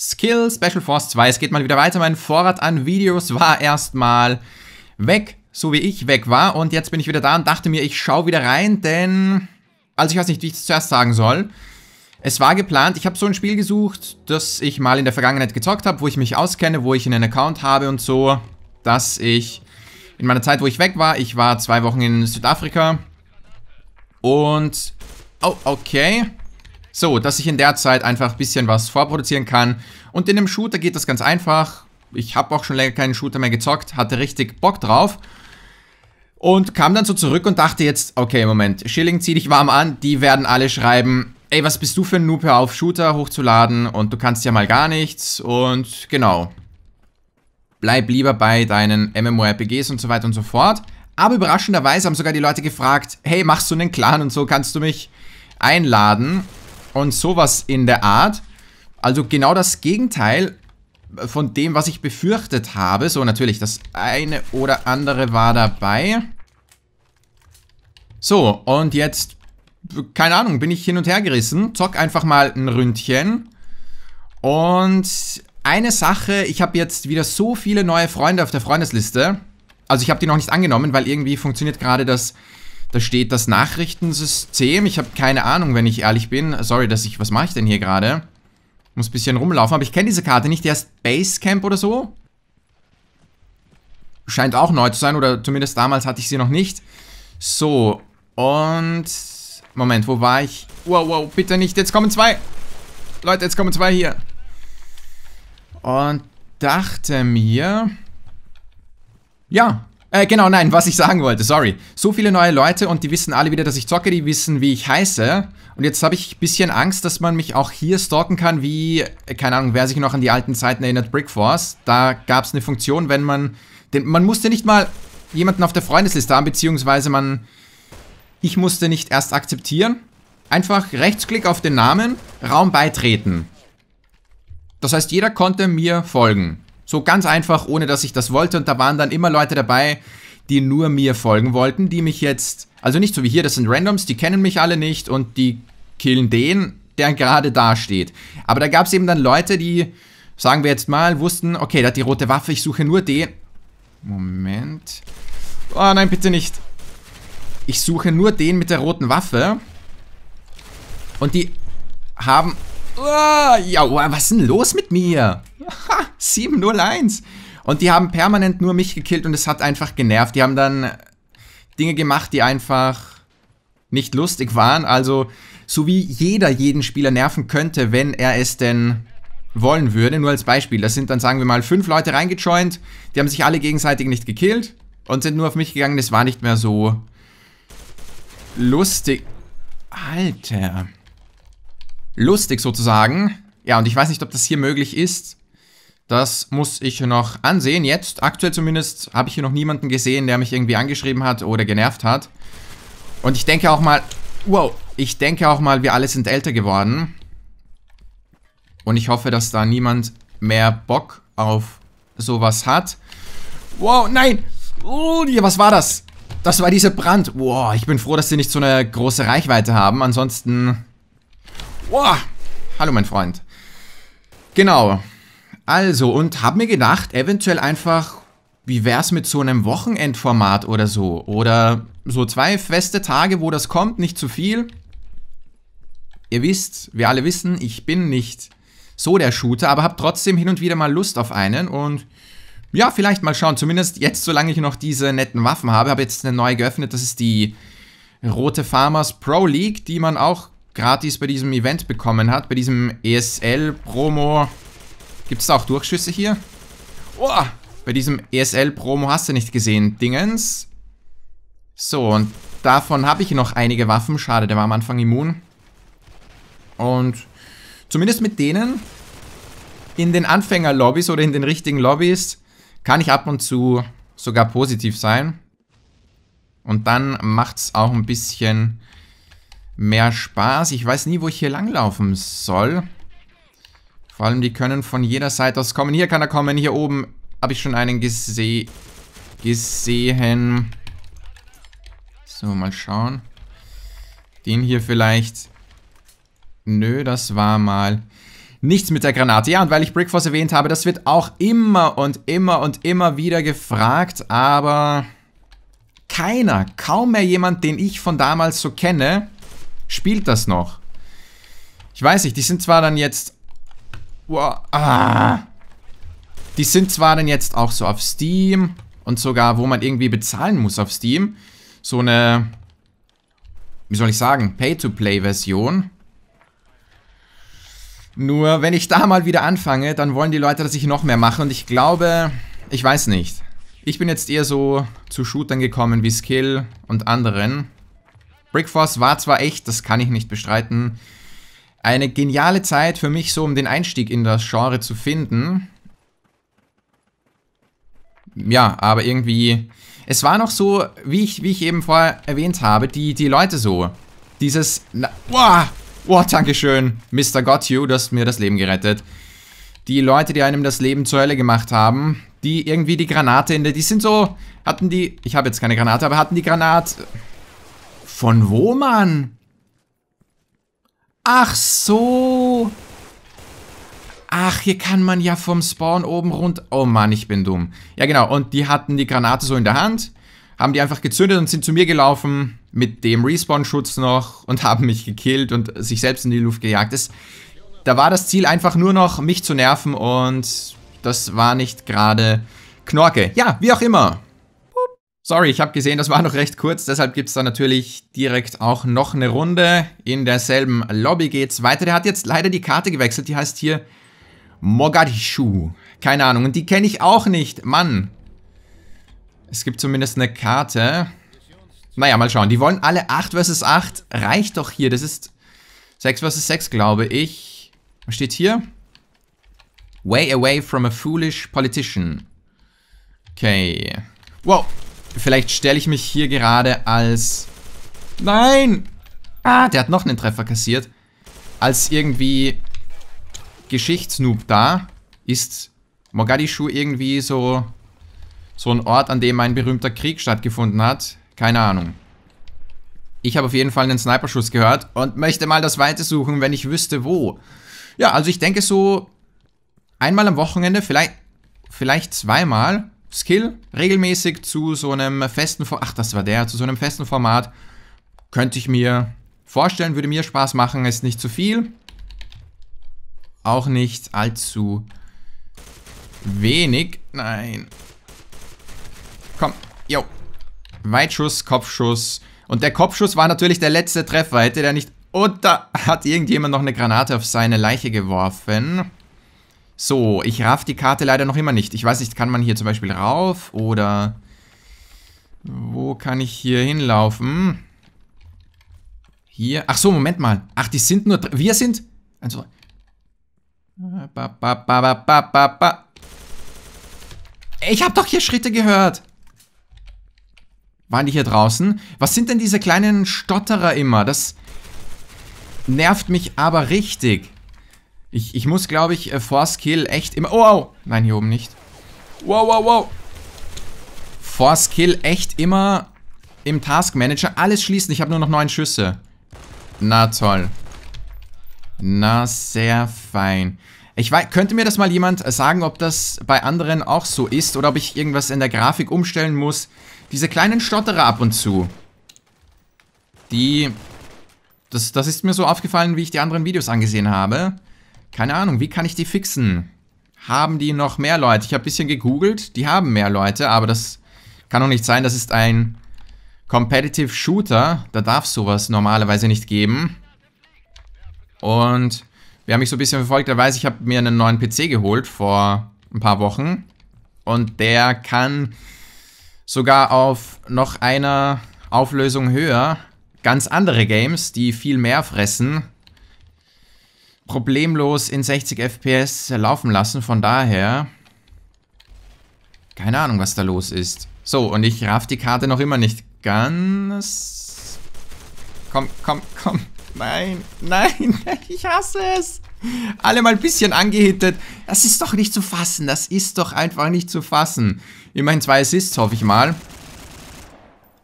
Skill Special Force 2. Es geht mal wieder weiter. Mein Vorrat an Videos war erstmal weg, so wie ich weg war. Und jetzt bin ich wieder da und dachte mir, ich schaue wieder rein, denn... Also ich weiß nicht, wie ich das zuerst sagen soll. Es war geplant, ich habe so ein Spiel gesucht, das ich mal in der Vergangenheit gezockt habe, wo ich mich auskenne, wo ich einen Account habe und so, dass ich in meiner Zeit, wo ich weg war, ich war zwei Wochen in Südafrika und... Oh, okay. So, dass ich in der Zeit einfach ein bisschen was vorproduzieren kann. Und in dem Shooter geht das ganz einfach. Ich habe auch schon länger keinen Shooter mehr gezockt, hatte richtig Bock drauf. Und kam dann so zurück und dachte jetzt, okay, Moment, Schilling, zieh dich warm an, die werden alle schreiben, ey, was bist du für ein Noob, hör auf, Shooter hochzuladen und du kannst ja mal gar nichts und genau. Bleib lieber bei deinen MMORPGs und so weiter und so fort. Aber überraschenderweise haben sogar die Leute gefragt, hey, machst du einen Clan und so, kannst du mich einladen? und sowas in der Art. Also genau das Gegenteil von dem, was ich befürchtet habe. So, natürlich, das eine oder andere war dabei. So, und jetzt, keine Ahnung, bin ich hin und her gerissen. Zock einfach mal ein Ründchen. Und eine Sache, ich habe jetzt wieder so viele neue Freunde auf der Freundesliste. Also ich habe die noch nicht angenommen, weil irgendwie funktioniert gerade das da steht das Nachrichtensystem. Ich habe keine Ahnung, wenn ich ehrlich bin. Sorry, dass ich... Was mache ich denn hier gerade? Muss ein bisschen rumlaufen. Aber ich kenne diese Karte nicht. Die heißt Basecamp oder so. Scheint auch neu zu sein. Oder zumindest damals hatte ich sie noch nicht. So. Und... Moment, wo war ich? Wow, wow, bitte nicht. Jetzt kommen zwei. Leute, jetzt kommen zwei hier. Und dachte mir... Ja, äh, genau, nein, was ich sagen wollte, sorry. So viele neue Leute und die wissen alle wieder, dass ich zocke, die wissen, wie ich heiße. Und jetzt habe ich ein bisschen Angst, dass man mich auch hier stalken kann, wie, äh, keine Ahnung, wer sich noch an die alten Zeiten erinnert, Brickforce. Da gab es eine Funktion, wenn man, den, man musste nicht mal jemanden auf der Freundesliste haben, beziehungsweise man, ich musste nicht erst akzeptieren. Einfach Rechtsklick auf den Namen, Raum beitreten. Das heißt, jeder konnte mir folgen. So ganz einfach, ohne dass ich das wollte. Und da waren dann immer Leute dabei, die nur mir folgen wollten, die mich jetzt, also nicht so wie hier, das sind Randoms, die kennen mich alle nicht und die killen den, der gerade da steht. Aber da gab es eben dann Leute, die, sagen wir jetzt mal, wussten, okay, da hat die rote Waffe, ich suche nur den. Moment. Oh nein, bitte nicht. Ich suche nur den mit der roten Waffe. Und die haben... Ah, oh, ja, was ist denn los mit mir? Ha, 701. Und die haben permanent nur mich gekillt und es hat einfach genervt. Die haben dann Dinge gemacht, die einfach nicht lustig waren. Also, so wie jeder jeden Spieler nerven könnte, wenn er es denn wollen würde. Nur als Beispiel. Das sind dann, sagen wir mal, fünf Leute reingejoint. Die haben sich alle gegenseitig nicht gekillt und sind nur auf mich gegangen. Das war nicht mehr so lustig. Alter. Lustig sozusagen. Ja, und ich weiß nicht, ob das hier möglich ist. Das muss ich noch ansehen jetzt. Aktuell zumindest habe ich hier noch niemanden gesehen, der mich irgendwie angeschrieben hat oder genervt hat. Und ich denke auch mal, wow, ich denke auch mal, wir alle sind älter geworden. Und ich hoffe, dass da niemand mehr Bock auf sowas hat. Wow, nein! Oh, was war das? Das war dieser Brand. Wow, ich bin froh, dass sie nicht so eine große Reichweite haben. Ansonsten... Wow! Hallo, mein Freund. Genau. Also, und hab mir gedacht, eventuell einfach, wie wär's mit so einem Wochenendformat oder so? Oder so zwei feste Tage, wo das kommt, nicht zu viel. Ihr wisst, wir alle wissen, ich bin nicht so der Shooter, aber hab trotzdem hin und wieder mal Lust auf einen und ja, vielleicht mal schauen. Zumindest jetzt, solange ich noch diese netten Waffen habe, habe jetzt eine neue geöffnet. Das ist die Rote Farmers Pro League, die man auch gratis bei diesem Event bekommen hat, bei diesem ESL-Promo. Gibt es da auch Durchschüsse hier? Oh, bei diesem ESL-Promo hast du nicht gesehen. Dingens. So, und davon habe ich noch einige Waffen. Schade, der war am Anfang immun. Und zumindest mit denen in den Anfänger-Lobbys oder in den richtigen Lobbys kann ich ab und zu sogar positiv sein. Und dann macht es auch ein bisschen mehr Spaß. Ich weiß nie, wo ich hier langlaufen soll. Vor allem, die können von jeder Seite aus kommen. Hier kann er kommen, hier oben habe ich schon einen gese gesehen. So, mal schauen. Den hier vielleicht. Nö, das war mal nichts mit der Granate. Ja, und weil ich Brickforce erwähnt habe, das wird auch immer und immer und immer wieder gefragt, aber keiner, kaum mehr jemand, den ich von damals so kenne, spielt das noch. Ich weiß nicht, die sind zwar dann jetzt Wow. Ah. Die sind zwar dann jetzt auch so auf Steam und sogar, wo man irgendwie bezahlen muss auf Steam. So eine, wie soll ich sagen, Pay-to-Play-Version. Nur, wenn ich da mal wieder anfange, dann wollen die Leute, dass ich noch mehr mache. Und ich glaube, ich weiß nicht. Ich bin jetzt eher so zu Shootern gekommen wie Skill und anderen. Brickforce war zwar echt, das kann ich nicht bestreiten eine geniale Zeit für mich, so um den Einstieg in das Genre zu finden. Ja, aber irgendwie... Es war noch so, wie ich, wie ich eben vorher erwähnt habe, die, die Leute so. Dieses... Boah! Boah, dankeschön, Mr. Got You, du hast mir das Leben gerettet. Die Leute, die einem das Leben zur Hölle gemacht haben, die irgendwie die Granate in der... Die sind so... Hatten die... Ich habe jetzt keine Granate, aber hatten die Granate... Äh, von wo, Mann? Ach so. Ach, hier kann man ja vom Spawn oben rund... Oh Mann, ich bin dumm. Ja genau, und die hatten die Granate so in der Hand, haben die einfach gezündet und sind zu mir gelaufen mit dem Respawn-Schutz noch und haben mich gekillt und sich selbst in die Luft gejagt. Das, da war das Ziel einfach nur noch, mich zu nerven und das war nicht gerade Knorke. Ja, wie auch immer. Sorry, ich habe gesehen, das war noch recht kurz, deshalb gibt es da natürlich direkt auch noch eine Runde. In derselben Lobby geht's weiter. Der hat jetzt leider die Karte gewechselt, die heißt hier Mogadischu. Keine Ahnung, und die kenne ich auch nicht, Mann. Es gibt zumindest eine Karte. Naja, mal schauen. Die wollen alle 8 vs 8. Reicht doch hier, das ist 6 vs 6, glaube ich. Was steht hier? Way away from a foolish politician. Okay. Wow, vielleicht stelle ich mich hier gerade als... Nein! Ah, der hat noch einen Treffer kassiert. Als irgendwie Geschichtsnoob da ist Mogadischu irgendwie so, so ein Ort, an dem ein berühmter Krieg stattgefunden hat. Keine Ahnung. Ich habe auf jeden Fall einen Sniperschuss gehört und möchte mal das Weite suchen, wenn ich wüsste, wo. Ja, also ich denke so einmal am Wochenende, vielleicht, vielleicht zweimal Skill regelmäßig zu so einem festen Format, ach, das war der, zu so einem festen Format, könnte ich mir vorstellen, würde mir Spaß machen, ist nicht zu viel, auch nicht allzu wenig, nein. Komm, yo. Weitschuss, Kopfschuss. Und der Kopfschuss war natürlich der letzte Treffer, hätte der nicht... Und da hat irgendjemand noch eine Granate auf seine Leiche geworfen. So, ich raff die Karte leider noch immer nicht. Ich weiß nicht, kann man hier zum Beispiel rauf oder... Wo kann ich hier hinlaufen? Hier. Ach so, Moment mal. Ach, die sind nur... Wir sind... Also... Ba, ba, ba, ba, ba, ba. ba. Ich habe doch hier Schritte gehört. Waren die hier draußen? Was sind denn diese kleinen Stotterer immer? Das nervt mich aber richtig. Ich, ich muss, glaube ich, äh, Force Kill echt immer... Oh, oh, Nein, hier oben nicht. Wow, wow, wow. Force Kill echt immer im Task Manager. Alles schließen. Ich habe nur noch neun Schüsse. Na toll. Na, sehr fein. Ich weiß, könnte mir das mal jemand äh, sagen, ob das bei anderen auch so ist oder ob ich irgendwas in der Grafik umstellen muss. Diese kleinen Stotterer ab und zu. Die... Das, das ist mir so aufgefallen, wie ich die anderen Videos angesehen habe. Keine Ahnung, wie kann ich die fixen? Haben die noch mehr Leute? Ich habe ein bisschen gegoogelt, die haben mehr Leute, aber das kann doch nicht sein. Das ist ein Competitive Shooter, da darf sowas normalerweise nicht geben. Und wer mich so ein bisschen verfolgt, der weiß, ich habe mir einen neuen PC geholt vor ein paar Wochen. Und der kann sogar auf noch einer Auflösung höher ganz andere Games, die viel mehr fressen, problemlos in 60 FPS laufen lassen. Von daher, keine Ahnung, was da los ist. So, und ich raff die Karte noch immer nicht ganz. Komm, komm, komm. Nein, nein, ich hasse es. Alle mal ein bisschen angehittet. Das ist doch nicht zu fassen. Das ist doch einfach nicht zu fassen. Immerhin zwei Assists, hoffe ich mal.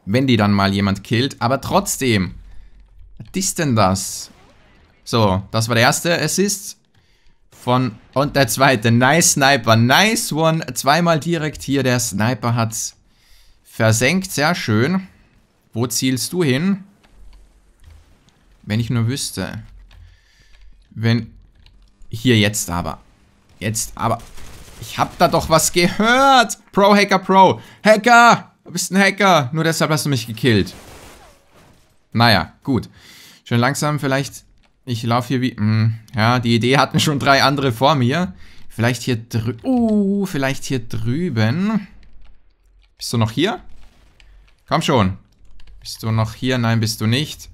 Wenn die dann mal jemand killt. Aber trotzdem. Was ist denn das? So, das war der erste Assist. Von, und der zweite. Nice Sniper. Nice one. Zweimal direkt hier. Der Sniper hat versenkt. Sehr schön. Wo zielst du hin? Wenn ich nur wüsste. Wenn... Hier jetzt aber. Jetzt aber. Ich hab da doch was gehört. Pro Hacker Pro. Hacker! Du bist ein Hacker. Nur deshalb hast du mich gekillt. Naja, gut. Schön langsam vielleicht ich laufe hier wie... Mh, hm, ja, die Idee hatten schon drei andere vor mir. Vielleicht hier drüben... Uh, vielleicht hier drüben. Bist du noch hier? Komm schon. Bist du noch hier? Nein, bist du nicht.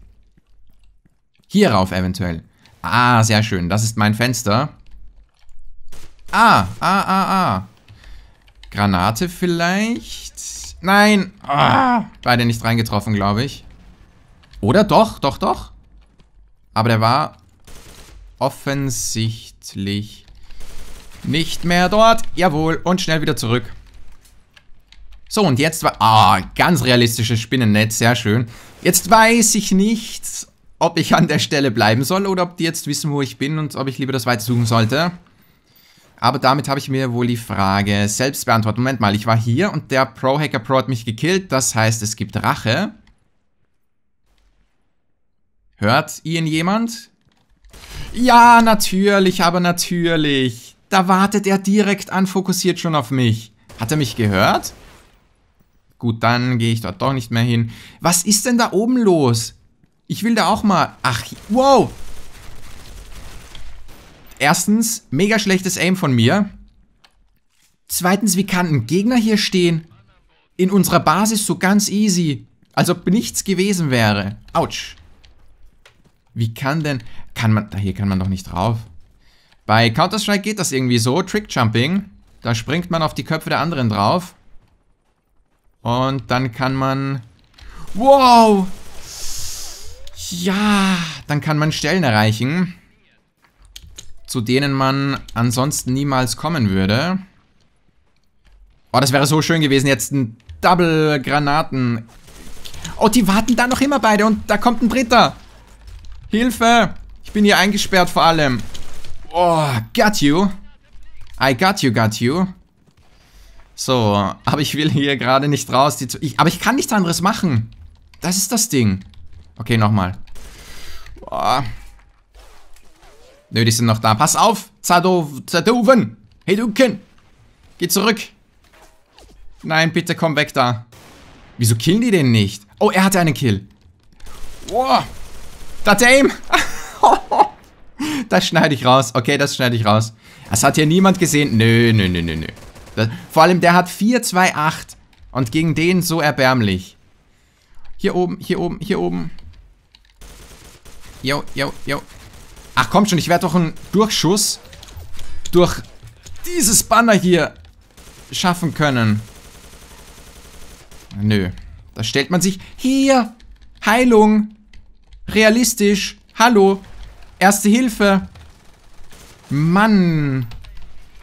Hier rauf eventuell. Ah, sehr schön. Das ist mein Fenster. Ah, ah, ah, ah. Granate vielleicht? Nein. Ah, beide nicht reingetroffen, glaube ich. Oder doch, doch, doch. Aber der war offensichtlich nicht mehr dort. Jawohl, und schnell wieder zurück. So, und jetzt war... Ah, ganz realistisches Spinnennetz, sehr schön. Jetzt weiß ich nicht, ob ich an der Stelle bleiben soll oder ob die jetzt wissen, wo ich bin und ob ich lieber das Weite suchen sollte. Aber damit habe ich mir wohl die Frage selbst beantwortet. Moment mal, ich war hier und der Pro-Hacker-Pro hat mich gekillt. Das heißt, es gibt Rache. Hört ihn jemand? Ja, natürlich, aber natürlich. Da wartet er direkt an, fokussiert schon auf mich. Hat er mich gehört? Gut, dann gehe ich dort doch nicht mehr hin. Was ist denn da oben los? Ich will da auch mal... Ach, wow! Erstens, mega schlechtes Aim von mir. Zweitens, wie kann ein Gegner hier stehen? In unserer Basis so ganz easy. Als ob nichts gewesen wäre. Autsch. Wie kann denn... Kann man... Hier kann man doch nicht drauf. Bei Counter-Strike geht das irgendwie so. Trick-Jumping. Da springt man auf die Köpfe der anderen drauf. Und dann kann man... Wow! Ja, dann kann man Stellen erreichen, zu denen man ansonsten niemals kommen würde. Oh, das wäre so schön gewesen, jetzt ein Double-Granaten. Oh, die warten da noch immer beide und da kommt ein dritter. Hilfe! Ich bin hier eingesperrt vor allem. Oh, got you. I got you, got you. So, aber ich will hier gerade nicht raus. Ich, aber ich kann nichts anderes machen. Das ist das Ding. Okay, nochmal. Oh. Nö, die sind noch da. Pass auf, Zadoven. Hey, Duken. Geh zurück. Nein, bitte komm weg da. Wieso killen die den nicht? Oh, er hatte einen Kill. Wow. Oh. That's aim! das schneide ich raus. Okay, das schneide ich raus. Das hat hier niemand gesehen. Nö, nö, nö, nö, nö. Das, vor allem, der hat 4, 2, 8. und gegen den so erbärmlich. Hier oben, hier oben, hier oben. Yo, yo, yo. Ach komm schon, ich werde doch einen Durchschuss durch dieses Banner hier schaffen können. Nö. Da stellt man sich... Hier! Heilung! Realistisch. Hallo. Erste Hilfe. Mann.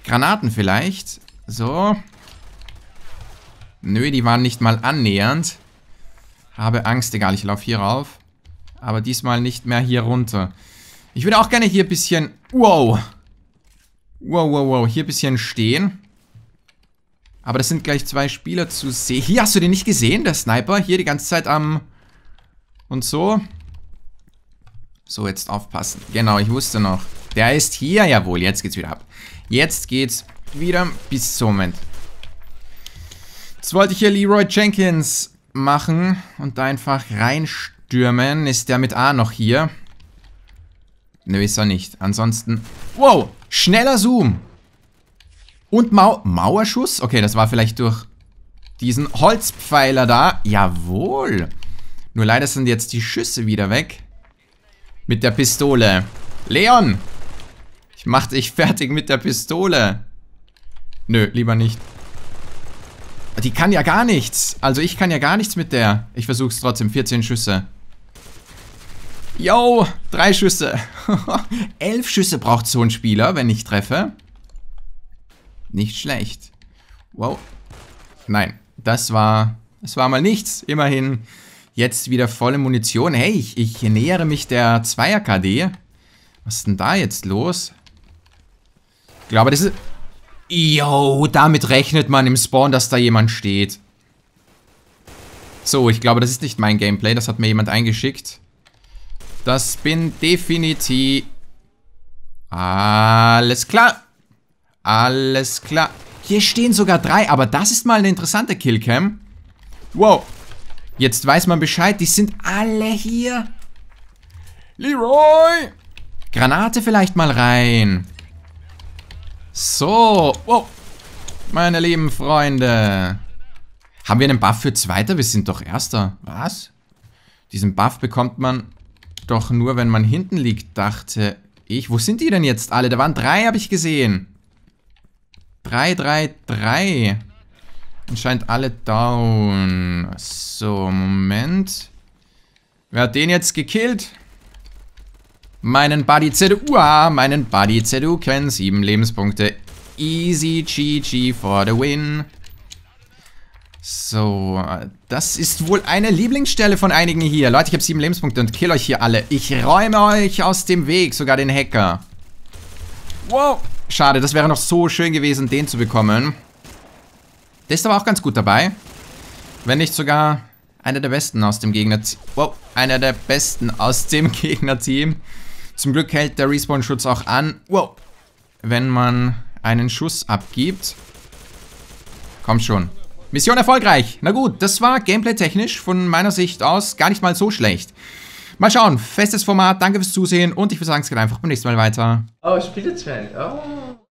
Granaten vielleicht. So. Nö, die waren nicht mal annähernd. Habe Angst, egal, ich laufe hier rauf. Aber diesmal nicht mehr hier runter. Ich würde auch gerne hier ein bisschen... Wow. Wow, wow, wow. Hier ein bisschen stehen. Aber das sind gleich zwei Spieler zu sehen. Hier, hast du den nicht gesehen, der Sniper? Hier die ganze Zeit am... Und so. So, jetzt aufpassen. Genau, ich wusste noch. Der ist hier, jawohl. Jetzt geht's wieder ab. Jetzt geht's wieder bis zum Moment. Jetzt wollte ich hier Leroy Jenkins machen und da einfach reinstürmen. Ist der mit A noch hier? Ne, ist er nicht. Ansonsten... Wow! Schneller Zoom! Und Mau Mauerschuss? Okay, das war vielleicht durch diesen Holzpfeiler da. Jawohl! Nur leider sind jetzt die Schüsse wieder weg. Mit der Pistole. Leon! Ich mach dich fertig mit der Pistole. Nö, lieber nicht. Die kann ja gar nichts. Also ich kann ja gar nichts mit der. Ich versuch's trotzdem. 14 Schüsse. Yo, drei Schüsse. Elf Schüsse braucht so ein Spieler, wenn ich treffe. Nicht schlecht. Wow. Nein, das war... Das war mal nichts. Immerhin Jetzt wieder volle Munition. Hey, ich, ich nähere mich der 2er kd Was ist denn da jetzt los? Ich glaube, das ist... Yo, damit rechnet man im Spawn, dass da jemand steht. So, ich glaube, das ist nicht mein Gameplay. Das hat mir jemand eingeschickt. Das bin definitiv... Alles klar. Alles klar. Hier stehen sogar drei, aber das ist mal eine interessante Killcam. Wow. Jetzt weiß man Bescheid, die sind alle hier. Leroy! Granate vielleicht mal rein. So. Wow. Meine lieben Freunde. Haben wir einen Buff für Zweiter? Wir sind doch Erster. Was? Diesen Buff bekommt man doch nur, wenn man hinten liegt, dachte ich. Wo sind die denn jetzt alle? Da waren drei, habe ich gesehen. Drei, drei, drei. Anscheinend alle down. So, Moment. Wer hat den jetzt gekillt? Meinen Buddy ZDU. Uah, meinen Buddy ZDU kennen. Sieben Lebenspunkte. Easy GG for the win. So, das ist wohl eine Lieblingsstelle von einigen hier. Leute, ich habe sieben Lebenspunkte und kill euch hier alle. Ich räume euch aus dem Weg, sogar den Hacker. Wow, schade, das wäre noch so schön gewesen, den zu bekommen. Der ist aber auch ganz gut dabei. Wenn nicht sogar einer der besten aus dem Gegnerteam. Wow, einer der besten aus dem Gegnerteam. Zum Glück hält der Respawn-Schutz auch an. Wow, wenn man einen Schuss abgibt. Komm schon. Mission erfolgreich. Na gut, das war gameplay-technisch von meiner Sicht aus gar nicht mal so schlecht. Mal schauen, festes Format, danke fürs Zusehen und ich würde sagen, es geht einfach beim nächsten Mal weiter. Oh, Spielezwang. Oh.